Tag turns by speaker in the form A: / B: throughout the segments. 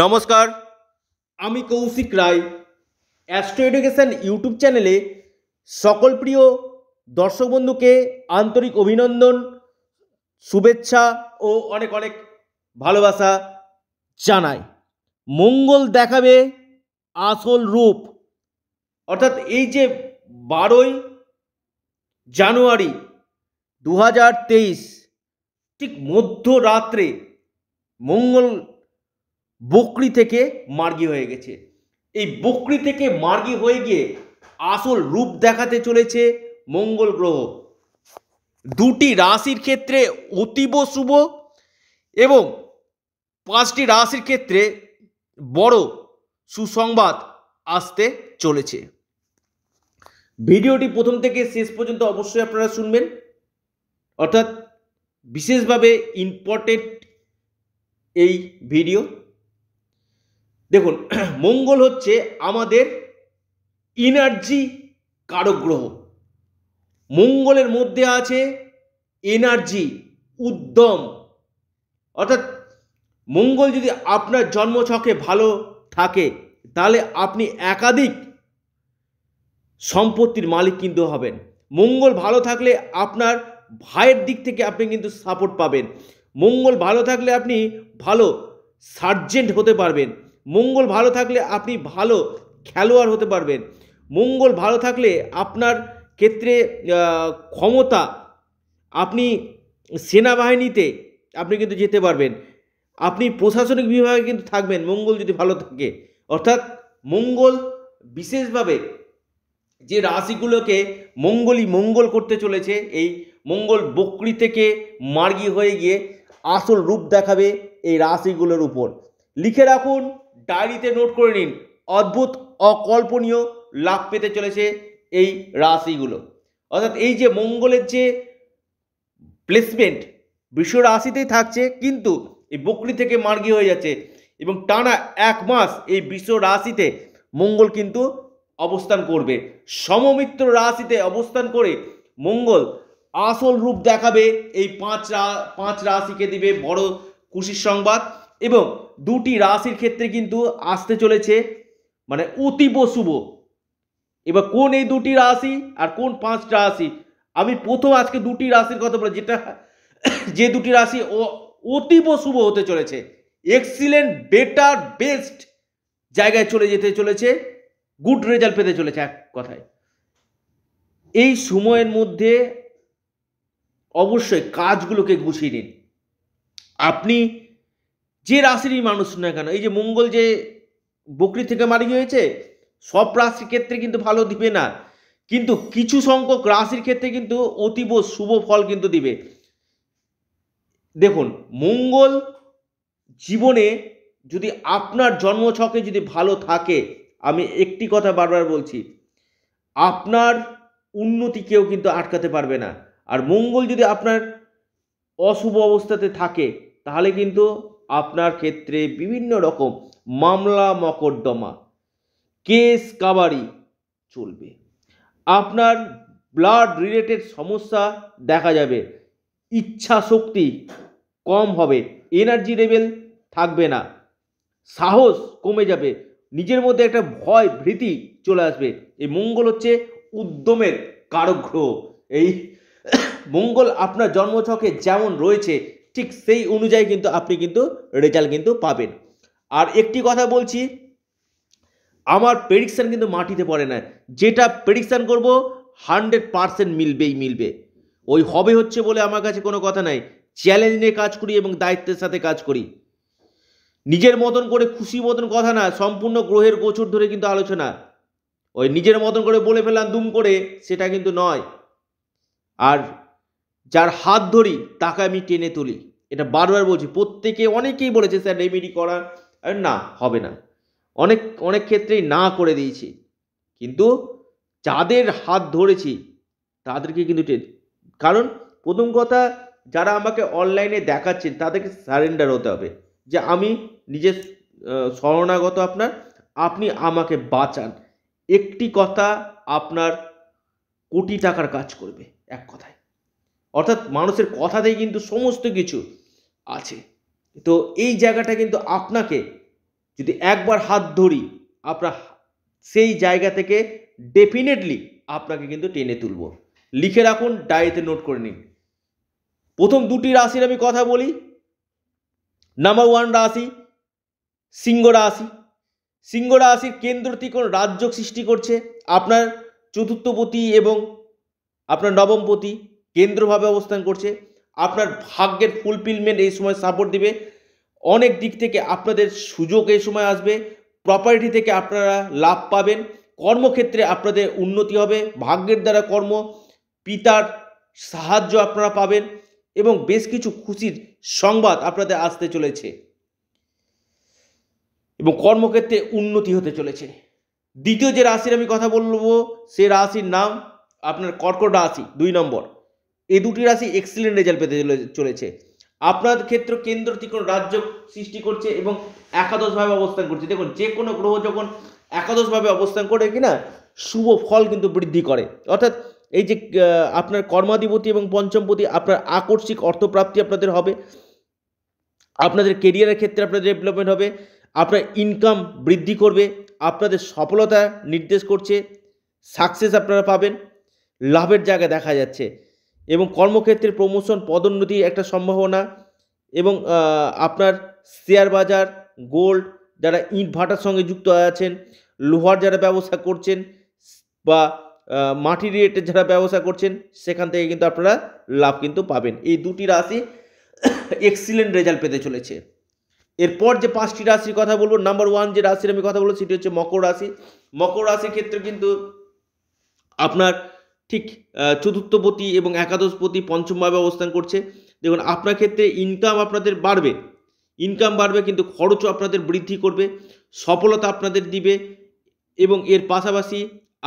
A: নমস্কার আমি Koushik Roy Astro Education YouTube চ্যানেলে সকল প্রিয় দর্শক বন্ধুকে আন্তরিক অভিনন্দন শুভেচ্ছা ও অনেক অনেক ভালোবাসা জানাই মঙ্গল দেখাবে আসল রূপ অর্থাৎ এই যে বারোই জানুয়ারি দু ঠিক মধ্যরাত্রে মঙ্গল বকরি থেকে মার্গি হয়ে গেছে এই বকরি থেকে মার্গি হয়ে গিয়ে আসল রূপ দেখাতে চলেছে মঙ্গল গ্রহ দুটি রাশির ক্ষেত্রে অতীব শুভ এবং পাঁচটি রাশির ক্ষেত্রে বড় সুসংবাদ আসতে চলেছে ভিডিওটি প্রথম থেকে শেষ পর্যন্ত অবশ্যই আপনারা শুনবেন অর্থাৎ বিশেষভাবে ইম্পর্টেন্ট এই ভিডিও দেখুন মঙ্গল হচ্ছে আমাদের এনার্জি কারক গ্রহ মঙ্গলের মধ্যে আছে এনার্জি উদ্যম অর্থাৎ মঙ্গল যদি আপনার জন্মছকে ভালো থাকে তাহলে আপনি একাধিক সম্পত্তির মালিক কিন্তু হবেন মঙ্গল ভালো থাকলে আপনার ভাইয়ের দিক থেকে আপনি কিন্তু সাপোর্ট পাবেন মঙ্গল ভালো থাকলে আপনি ভালো সার্জেন্ট হতে পারবেন মঙ্গল ভালো থাকলে আপনি ভালো খেলোয়াড় হতে পারবেন মঙ্গল ভালো থাকলে আপনার ক্ষেত্রে ক্ষমতা আপনি সেনাবাহিনীতে আপনি কিন্তু যেতে পারবেন আপনি প্রশাসনিক বিভাগে কিন্তু থাকবেন মঙ্গল যদি ভালো থাকে অর্থাৎ মঙ্গল বিশেষভাবে যে রাশিগুলোকে মঙ্গলই মঙ্গল করতে চলেছে এই মঙ্গল বকরি থেকে মার্গি হয়ে গিয়ে আসল রূপ দেখাবে এই রাশিগুলোর উপর লিখে রাখুন ডায়েরিতে নোট করে নিন অদ্ভুত অকল্পনীয় লাভ পেতে চলেছে এই রাশিগুলো অর্থাৎ এই যে মঙ্গলের যে প্লেসমেন্ট বিশ্ব রাশিতেই থাকছে কিন্তু এই বকরি থেকে মার্গি হয়ে যাচ্ছে এবং টানা এক মাস এই বিশ্ব রাশিতে মঙ্গল কিন্তু অবস্থান করবে সমমিত্র রাশিতে অবস্থান করে মঙ্গল আসল রূপ দেখাবে এই পাঁচ পাঁচ রাশিকে দিবে বড় খুশির সংবাদ এবং দুটি রাশির ক্ষেত্রে কিন্তু আসতে চলেছে মানে অতীব শুভ এবার কোন এই দুটি রাশি আর কোন পাঁচটা রাশি আমি প্রথম আজকে দুটি রাশির কথা বলে যেটা যে দুটি রাশি অতীব শুভ হতে চলেছে এক্সিলেন্ট বেটার বেস্ট জায়গায় চলে যেতে চলেছে গুড রেজাল্ট পেতে চলেছে এক কথায় এই সময়ের মধ্যে অবশ্যই কাজগুলোকে গুছিয়ে নিন আপনি যে রাশিরই মানুষ না কেন এই যে মঙ্গল যে বকরি থেকে মারি হয়েছে সব রাশির ক্ষেত্রে কিন্তু ভালো দিবে না কিন্তু কিছু সংখ্যক রাশির ক্ষেত্রে কিন্তু অতীব শুভ ফল কিন্তু দিবে দেখুন মঙ্গল জীবনে যদি আপনার জন্মছকে যদি ভালো থাকে আমি একটি কথা বারবার বলছি আপনার উন্নতি কেউ কিন্তু আটকাতে পারবে না আর মঙ্গল যদি আপনার অশুভ অবস্থাতে থাকে তাহলে কিন্তু আপনার ক্ষেত্রে বিভিন্ন রকম মামলা মকদ্দমা কেস কাবারি চলবে আপনার ব্লাড রিলেটেড সমস্যা দেখা যাবে ইচ্ছা শক্তি কম হবে এনার্জি লেভেল থাকবে না সাহস কমে যাবে নিজের মধ্যে একটা ভয় ভীতি চলে আসবে এই মঙ্গল হচ্ছে উদ্যমের কারগ্রহ এই মঙ্গল আপনার জন্মছকে যেমন রয়েছে ঠিক সেই অনুযায়ী কিন্তু আপনি কিন্তু রেজাল্ট কিন্তু পাবেন আর একটি কথা বলছি আমার প্রেডিকশান কিন্তু মাটিতে পড়ে না যেটা প্রেডিকশান করব হান্ড্রেড পারসেন্ট মিলবেই মিলবে ওই হবে হচ্ছে বলে আমার কাছে কোনো কথা নাই চ্যালেঞ্জ নিয়ে কাজ করি এবং দায়িত্বের সাথে কাজ করি নিজের মতন করে খুশি মতন কথা না সম্পূর্ণ গ্রহের গোচর ধরে কিন্তু আলোচনা ওই নিজের মতন করে বলে ফেলাম দুম করে সেটা কিন্তু নয় আর যার হাত ধরি তাকে আমি টেনে তুলি এটা বারবার বলছি প্রত্যেকে অনেকেই বলেছে স্যার রেমেডি করার না হবে না অনেক অনেক ক্ষেত্রেই না করে দিয়েছি কিন্তু যাদের হাত ধরেছি তাদেরকে কিন্তু কারণ প্রথম কথা যারা আমাকে অনলাইনে দেখাচ্ছেন তাদেরকে সারেন্ডার হতে হবে যে আমি নিজের শরণাগত আপনার আপনি আমাকে বাঁচান একটি কথা আপনার কোটি টাকার কাজ করবে এক কথায় অর্থাৎ মানুষের কথাতেই কিন্তু সমস্ত কিছু আছে তো এই জায়গাটা কিন্তু আপনাকে যদি একবার হাত ধরি আপনার সেই জায়গা থেকে ডেফিনেটলি আপনাকে কিন্তু টেনে তুলব লিখে রাখুন ডায়েতে নোট করে নিন প্রথম দুটি রাশির আমি কথা বলি নাম্বার ওয়ান রাশি সিংহ রাশি সিংহ রাশির কেন্দ্র কোন রাজ্য সৃষ্টি করছে আপনার চতুর্থপতি এবং আপনার নবমপতি কেন্দ্রভাবে অবস্থান করছে আপনার ভাগ্যের ফুলফিলমেন্ট এই সময় সাপোর্ট দিবে অনেক দিক থেকে আপনাদের সুযোগ এই সময় আসবে প্রপার্টি থেকে আপনারা লাভ পাবেন কর্মক্ষেত্রে আপনাদের উন্নতি হবে ভাগ্যের দ্বারা কর্ম পিতার সাহায্য আপনারা পাবেন এবং বেশ কিছু খুশির সংবাদ আপনাদের আসতে চলেছে এবং কর্মক্ষেত্রে উন্নতি হতে চলেছে দ্বিতীয় যে রাশির আমি কথা বলবো সে রাশির নাম আপনার কর্কট রাশি দুই নম্বর এই দুটি রাশি এক্সিলেন্ট রেজাল্ট পেতে চলেছে আপনার ক্ষেত্র কেন্দ্র কোনো রাজ্য সৃষ্টি করছে এবং একাদশভাবে অবস্থান করছে দেখুন যে কোনো গ্রহ যখন একাদশভাবে অবস্থান করে কিনা শুভ ফল কিন্তু বৃদ্ধি করে অর্থাৎ এই যে আপনার কর্মাধিপতি এবং পঞ্চমপতি আপনার আকস্মিক অর্থপ্রাপ্তি আপনাদের হবে আপনাদের কেরিয়ারের ক্ষেত্রে আপনাদের ডেভেলপমেন্ট হবে আপনার ইনকাম বৃদ্ধি করবে আপনাদের সফলতা নির্দেশ করছে সাকসেস আপনারা পাবেন লাভের জায়গা দেখা যাচ্ছে এবং কর্মক্ষেত্রে প্রমোশন পদোন্নতি একটা সম্ভাবনা এবং আপনার শেয়ার বাজার গোল্ড যারা ইট ভাটার সঙ্গে যুক্ত আছেন লোহার যারা ব্যবসা করছেন বা মাটি রিয়েটের যারা ব্যবসা করছেন সেখান থেকে কিন্তু আপনারা লাভ কিন্তু পাবেন এই দুটি রাশি এক্সিলেন্ট রেজাল্ট পেতে চলেছে এরপর যে পাঁচটি রাশির কথা বলবো নাম্বার ওয়ান যে রাশির আমি কথা বলবো সেটি হচ্ছে মকর রাশি মকর রাশির ক্ষেত্রে কিন্তু আপনার ঠিক চতুর্থপতি এবং একাদশপতি পঞ্চমভাবে অবস্থান করছে দেখুন আপনার ক্ষেত্রে ইনকাম আপনাদের বাড়বে ইনকাম বাড়বে কিন্তু খরচও আপনাদের বৃদ্ধি করবে সফলতা আপনাদের দিবে এবং এর পাশাপাশি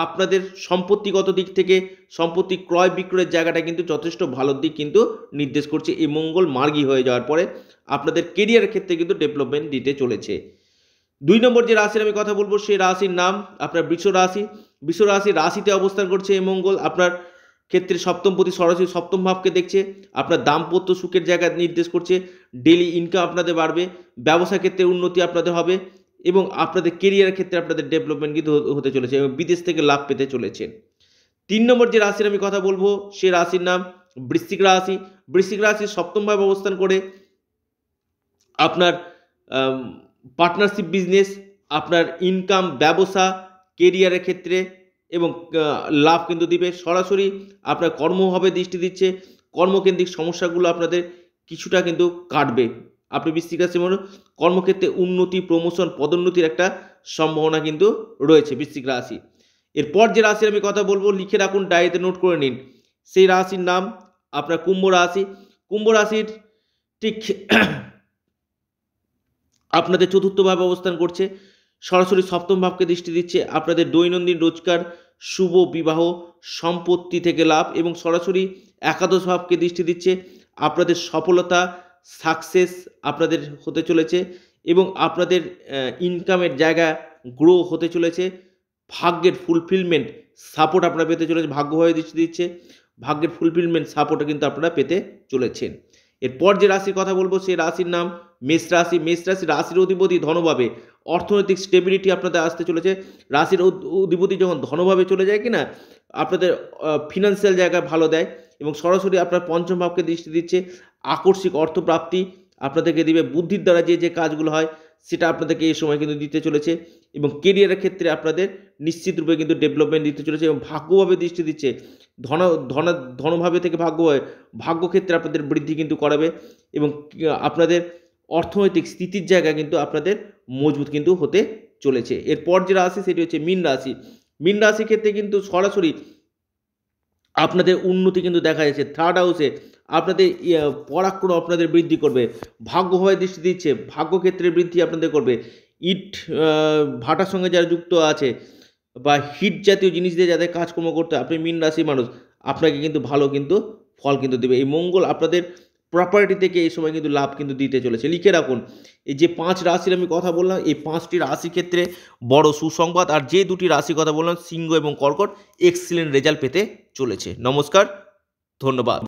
A: আপনাদের সম্পত্তিগত দিক থেকে সম্পত্তি ক্রয় বিক্রয়ের জায়গাটা কিন্তু যথেষ্ট ভালোর দিক কিন্তু নির্দেশ করছে এই মঙ্গল মার্গী হয়ে যাওয়ার পরে আপনাদের কেরিয়ারের ক্ষেত্রে কিন্তু ডেভেলপমেন্ট দিতে চলেছে দুই নম্বর যে রাশির আমি কথা বলবো সেই রাশির নাম আপনার বৃষ রাশি বিশ্ব রাশি রাশিতে অবস্থান করছে এই মঙ্গল আপনার ক্ষেত্রে সপ্তমপতি সরাসরি সপ্তম ভাবকে দেখছে আপনার দাম্পত্য সুখের জায়গা নির্দেশ করছে ডেলি ইনকাম আপনাদের বাড়বে ব্যবসা ক্ষেত্রে উন্নতি আপনাদের হবে এবং আপনাদের কেরিয়ারের ক্ষেত্রে আপনাদের ডেভেলপমেন্ট কিন্তু হতে চলেছে এবং বিদেশ থেকে লাভ পেতে চলেছেন তিন নম্বর যে রাশির আমি কথা বলবো সে রাশির নাম বৃশ্চিক রাশি বৃশ্চিক রাশি সপ্তমভাবে অবস্থান করে আপনার পার্টনারশিপ বিজনেস আপনার ইনকাম ব্যবসা কেরিয়ারের ক্ষেত্রে এবং লাভ কিন্তু দিবে সরাসরি আপনার কর্ম হবে দৃষ্টি দিচ্ছে কর্মকেন্দ্রিক সমস্যাগুলো আপনাদের কিছুটা কিন্তু কাটবে আপনি বৃষ্টি রাশি মনে কর্মক্ষেত্রে উন্নতি প্রমোশন পদোন্নতির একটা সম্ভাবনা কিন্তু রয়েছে বৃষ্টিক রাশি এরপর যে রাশির আমি কথা বলবো লিখে রাখুন ডায়েরিতে নোট করে নিন সেই রাশির নাম আপনার কুম্ভ রাশি কুম্ভ রাশির ঠিক আপনাদের চতুর্থভাবে অবস্থান করছে সরাসরি সপ্তম ভাবকে দৃষ্টি দিচ্ছে আপনাদের দৈনন্দিন রোজগার শুভ বিবাহ সম্পত্তি থেকে লাভ এবং সরাসরি একাদশ ভাবকে দৃষ্টি দিচ্ছে আপনাদের সফলতা সাকসেস আপনাদের হতে চলেছে এবং আপনাদের ইনকামের জায়গা গ্রো হতে চলেছে ভাগ্যের ফুলফিলমেন্ট সাপোর্ট আপনারা পেতে চলেছে ভাগ্যভাবে দৃষ্টি দিচ্ছে ভাগ্যের ফুলফিলমেন্ট সাপোর্ট কিন্তু আপনারা পেতে চলেছেন এরপর যে রাশির কথা বলবো সেই রাশির নাম মেষ রাশি মেষ রাশি রাশির অধিপতি ধনভাবে অর্থনৈতিক স্টেবিলিটি আপনাদের আসতে চলেছে রাশির অধিপতি যখন ধনভাবে চলে যায় কি না আপনাদের ফিনান্সিয়াল জায়গা ভালো দেয় এবং সরাসরি আপনার পঞ্চম ভাবকে দৃষ্টি দিচ্ছে আকস্মিক অর্থপ্রাপ্তি আপনাদেরকে দিবে বুদ্ধির দ্বারা যে যে কাজগুলো হয় সেটা আপনাদেরকে এই সময় কিন্তু দিতে চলেছে এবং কেরিয়ারের ক্ষেত্রে আপনাদের নিশ্চিত রূপে কিন্তু ডেভেলপমেন্ট দিতে চলেছে এবং ভাগ্যভাবে দৃষ্টি দিচ্ছে ধন ধন ধনভাবে থেকে ভাগ্য হয় ভাগ্যক্ষেত্রে আপনাদের বৃদ্ধি কিন্তু করাবে এবং আপনাদের অর্থনৈতিক স্থিতির জায়গা কিন্তু আপনাদের মজবুত কিন্তু হতে চলেছে এরপর যে রাশি সেটি হচ্ছে মীন রাশি মীন রাশির ক্ষেত্রে কিন্তু সরাসরি আপনাদের উন্নতি কিন্তু দেখা যাচ্ছে থার্ড হাউসে আপনাদের পরাক্রম আপনাদের বৃদ্ধি করবে ভাগ্যভাবে দৃষ্টি দিচ্ছে ভাগ্যক্ষেত্রে বৃদ্ধি আপনাদের করবে ইট ভাটার সঙ্গে যারা যুক্ত আছে বা হিট জাতীয় জিনিস দিয়ে যাদের কাজকর্ম করতে আপনি মীন রাশির মানুষ আপনাকে কিন্তু ভালো কিন্তু ফল কিন্তু দেবে এই মঙ্গল আপনাদের প্রপার্টি থেকে এই সময় কিন্তু লাভ কিন্তু দিতে চলেছে লিখে রাখুন এই যে পাঁচ রাশির আমি কথা বললাম এই পাঁচটি রাশি ক্ষেত্রে বড় সুসংবাদ আর যে দুটি রাশি কথা বললাম সিংহ এবং কর্কট এক্সিলেন্ট রেজাল্ট পেতে চলেছে নমস্কার ধন্যবাদ